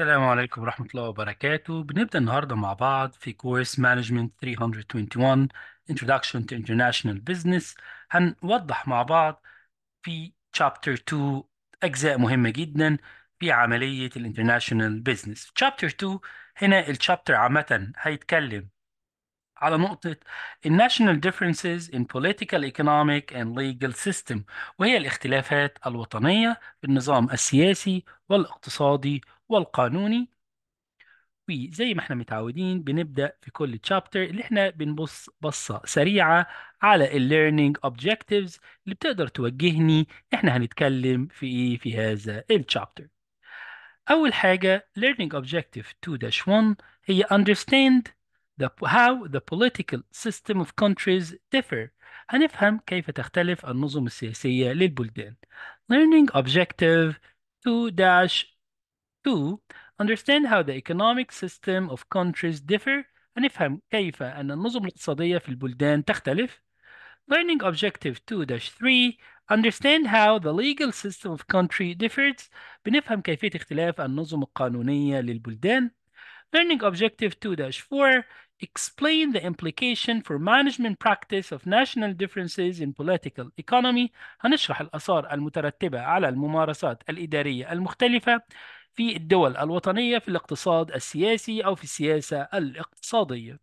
السلام عليكم ورحمة الله وبركاته بنبدأ النهاردة مع بعض في كورس Management 321 Introduction to International Business هنوضح مع بعض في Chapter 2 أجزاء مهمة جدا في عملية الانترناشونال بزنس Chapter 2 هنا الشابتر عامة هيتكلم على نقطة الناشونال differences in political, economic and legal system وهي الاختلافات الوطنية في النظام السياسي والاقتصادي والقانوني وزي ما احنا متعودين بنبدأ في كل تشابتر اللي احنا بنبص بصة سريعة على الليرنينج objectives اللي بتقدر توجهني احنا هنتكلم في ايه في هذا التشابتر أول حاجة learning objective 2-1 هي understand the, how the political system of countries differ هنفهم كيف تختلف النظم السياسية للبلدان learning objective 2-2 understand how the economic system of countries differ هنفهم كيف أن النظم الاقتصادية في البلدان تختلف learning objective 2-3 Understand how the legal system of country differs بنفهم كيفية اختلاف النظم القانونية للبلدان Learning Objective 2-4 explain the implication for management practice of national differences in political economy هنشرح الآثار المترتبة على الممارسات الإدارية المختلفة في الدول الوطنية في الاقتصاد السياسي أو في السياسة الاقتصادية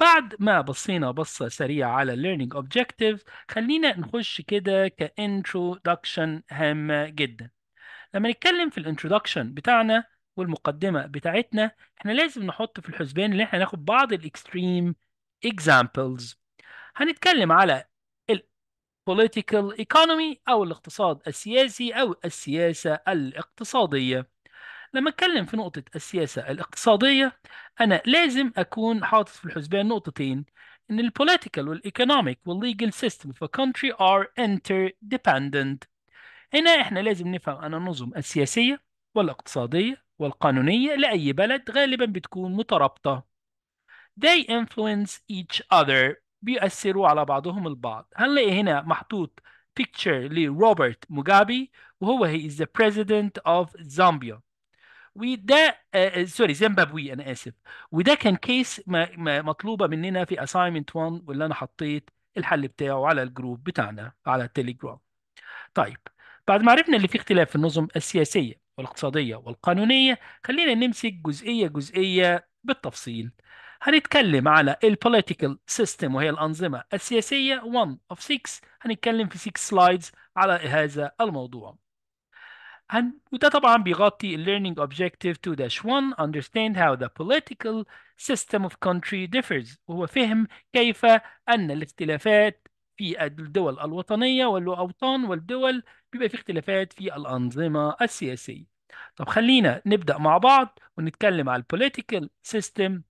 بعد ما بصينا بصة سريعة على Learning Objectives خلينا نخش كده كإنترودكشن هامة جدا لما نتكلم في الانترودكشن بتاعنا والمقدمه بتاعتنا احنا لازم نحط في الحسبان ان احنا ناخد بعض الاكستريم اكزامبلز هنتكلم على political economy او الاقتصاد السياسي او السياسه الاقتصاديه لما اتكلم في نقطه السياسه الاقتصاديه انا لازم اكون حاطط في الحسبان نقطتين ان الـ political والـ economic والـ legal system of a country are interdependent هنا احنا لازم نفهم ان النظم السياسيه والاقتصاديه والقانونية لأي بلد غالبا بتكون مترابطة they influence each other بيؤثروا على بعضهم البعض هنلاقي هنا محطوط picture لروبرت موجابي وهو he is the president of Zambia وده سوري آه، آه، زيمبابوي انا اسف وده كان كيس ما ما مطلوبه مننا في assignment 1 واللي انا حطيت الحل بتاعه على الجروب بتاعنا على التليجرام طيب بعد ما عرفنا اللي في اختلاف في النظم السياسيه والاقتصادية والقانونية خلينا نمسك جزئية جزئية بالتفصيل هنتكلم على البوليتيكال سيستم وهي الأنظمة السياسية 1 of 6 هنتكلم في 6 سلايدز على هذا الموضوع هن... وده طبعا بيغطي Learning Objective 2-1 Understand how the political system of country differs وهو فهم كيف أن الاختلافات في الدول الوطنية والأوطان والدول بيبقى في اختلافات في الأنظمة السياسية طب خلينا نبدأ مع بعض ونتكلم على political system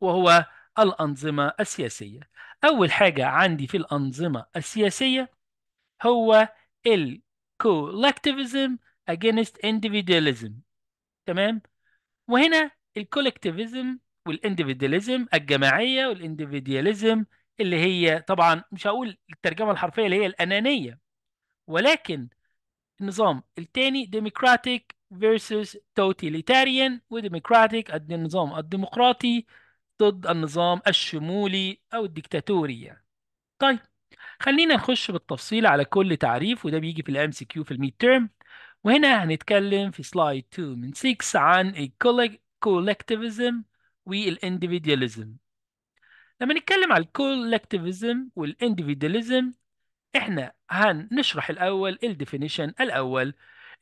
وهو الأنظمة السياسية أول حاجة عندي في الأنظمة السياسية هو collectivism against individualism تمام وهنا الكولكتيفيزم والانديفيدياليزم الجماعية والانديفيدياليزم اللي هي طبعا مش هقول الترجمه الحرفيه اللي هي الانانيه ولكن النظام الثاني ديمقراطيك versus totalitarian وديمقراطيك النظام الديمقراطي ضد النظام الشمولي او الدكتاتوري يعني. طيب خلينا نخش بالتفصيل على كل تعريف وده بيجي في الام سي كيو في الميد تيرم وهنا هنتكلم في سلايد 2 من 6 عن الكولكتيفيزم والانديفيدياليزم لما نتكلم على الكولكتيفيزم والانديفيدواليزم احنا هنشرح الاول الديفينيشن الاول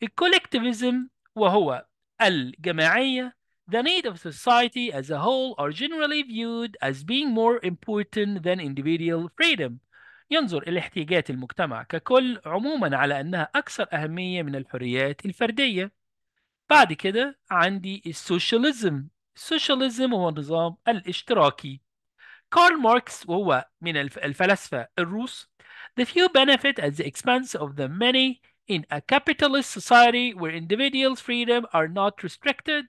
الكولكتيفيزم وهو الجماعيه The need of society as a whole are generally viewed as being more important than individual freedom. ينظر إلى احتياجات المجتمع ككل عموما على أنها أكثر أهمية من الحريات الفردية. بعد كده عندي السوشياليزم. السوشياليزم هو النظام الاشتراكي. كارل ماركس وهو من الفلاسفة الروس The few benefit at the expense of the many in a capitalist society where individuals' freedom are not restricted.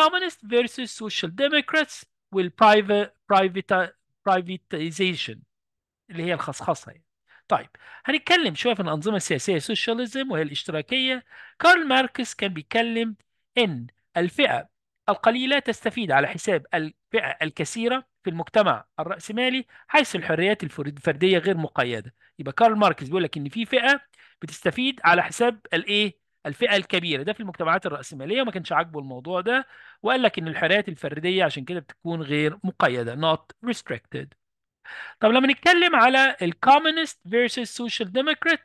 Communists versus social democrats will private, private, privatization اللي هي الخصخصة يعني. طيب هنتكلم شوية في الأنظمة السياسية السوشياليزم وهي الاشتراكية كارل ماركس كان بيتكلم إن الفئة القليلة تستفيد على حساب الفئة الكثيرة في المجتمع الرأسمالي حيث الحريات الفردية غير مقيدة يبقى كارل ماركس بيقول لك إن في فئة بتستفيد على حساب الإيه الفئة الكبيرة ده في المجتمعات الرأسمالية وما كانش عاجبه الموضوع ده وقال لك إن الحريات الفردية عشان كده بتكون غير مقيدة not restricted طب لما نتكلم على communist versus social democrat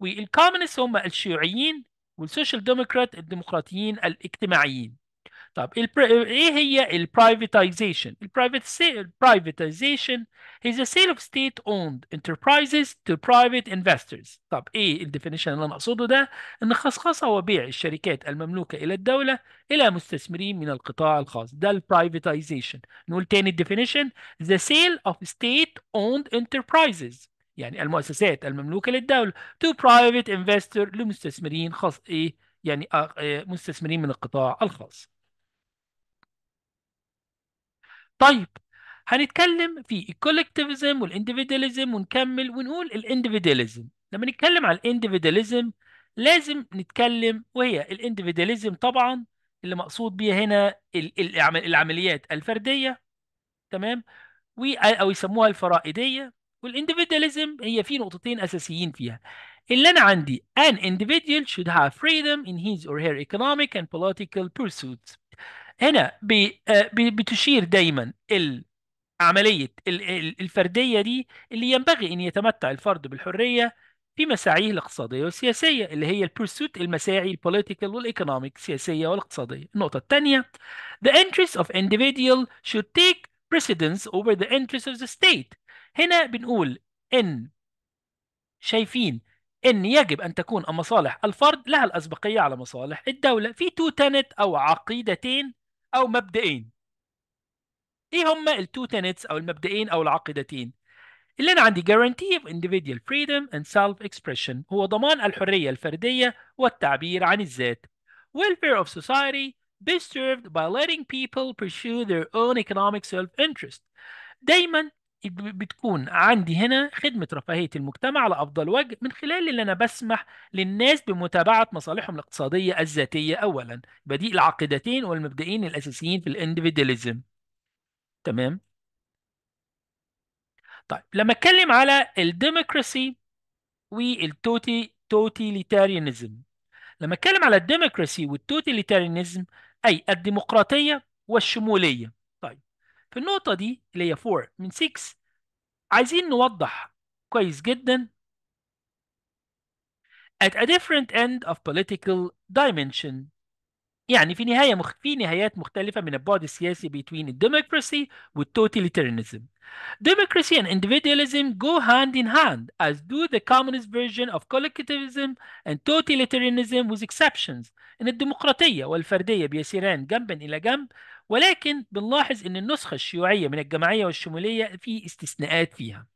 والكوميونست هم الشيوعيين والسوشيال ديموكرات الديمقراطيين الاجتماعيين طب ايه هي البرايفتايزيشن البرايفتايزيشن هي the sale of state owned enterprises to private investors طب ايه الديفينيشن اللي انا اقصده ده ان خصخصه وبيع الشركات المملوكه الى الدوله الى مستثمرين من القطاع الخاص ده البرايفتايزيشن نقول تاني الديفينيشن the sale of state owned enterprises يعني المؤسسات المملوكه للدوله to private investor لمستثمرين خاص ايه يعني آه، آه، مستثمرين من القطاع الخاص طيب هنتكلم في الكولكتيفيزم والانديفيدواليزم ونكمل ونقول الانديفيدواليزم لما نتكلم على الانديفيدواليزم لازم نتكلم وهي الانديفيدواليزم طبعا اللي مقصود بيها هنا العمليات الفرديه تمام او يسموها الفرائديه والانديفيدواليزم هي في نقطتين اساسيين فيها اللي انا عندي an individual should have freedom in his or her economic and political pursuits هنا بي آه، بي بتشير دايما عملية الفردية دي اللي ينبغي أن يتمتع الفرد بالحرية في مساعيه الاقتصادية والسياسية اللي هي البرسوت المساعي البوليتيكال والايكونوميك السياسية والاقتصادية النقطة الثانية the interests of individual should take precedence over the interests of the state هنا بنقول إن شايفين ان يجب ان تكون مصالح الفرد لها الاسبقيه على مصالح الدوله في تو تنت او عقيدتين او مبدئين ايه هما التو تنتس او المبدئين او العقيدتين اللي انا عندي guarantee of individual freedom and self expression هو ضمان الحريه الفرديه والتعبير عن الذات welfare of society best served by letting people pursue their own economic self interest دايما بتكون عندي هنا خدمة رفاهية المجتمع على أفضل وجه من خلال اللي أنا بسمح للناس بمتابعة مصالحهم الاقتصادية الذاتية أولا بديء العقيدتين والمبدئين الأساسيين في الاندفيدياليزم تمام طيب لما أتكلم على الديمقراسي والتوتي لما أتكلم على الديمقراسي والتوتاليتاريانيزم أي الديمقراطية والشمولية في النقطة دي اللي هي 4 من 6 عايزين نوضح كويس جدا at a different end of political dimension يعني في نهاية مخ... في نهايات مختلفة من البعد السياسي between democracy totalitarianism. Democracy and individualism go hand in hand as do the communist version of collectivism and totalitarianism with exceptions. إن الديمقراطية والفردية بيسيران جنبا إلى جنب ولكن بنلاحظ ان النسخه الشيوعيه من الجماعيه والشموليه في استثناءات فيها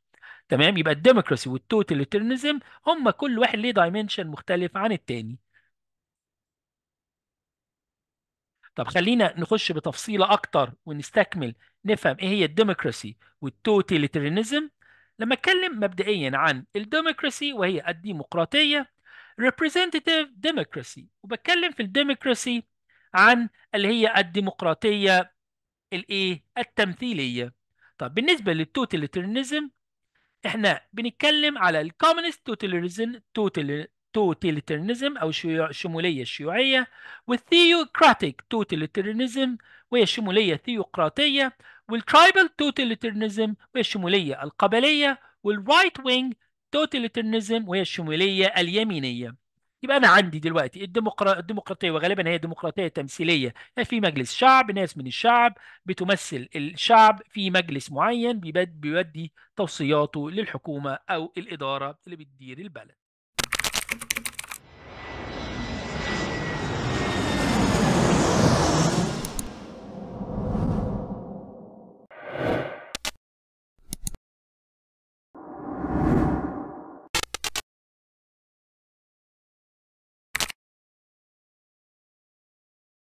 تمام يبقى الديموكراسي والتوتاليتيرنزم هم كل واحد ليه دايمنشن مختلف عن التاني طب خلينا نخش بتفصيله اكتر ونستكمل نفهم ايه هي الديموكراسي والتوتاليتيرنزم لما اتكلم مبدئيا عن الديموكراسي وهي الديمقراطيه representative democracy وبتكلم في الديموكراسي عن اللي هي الديمقراطيه الايه التمثيليه طب بالنسبه للتوتاليترينزم احنا بنتكلم على الكومونست توتاليتريزم توتاليترينزم او الشموليه الشيوعيه والثيوكراتيك توتاليترينزم وهي الشموليه الثيوقراطيه والترايبل توتاليترينزم وهي الشموليه القبليه والرايت وينج توتاليترينزم وهي الشموليه اليمينيه يبقى انا عندي دلوقتي الديمقراطيه وغالبا هي ديمقراطيه تمثيليه آه، في مجلس شعب ناس من الشعب بتمثل الشعب في مجلس معين بيبد... بيودي توصياته للحكومه او الاداره اللي بتدير البلد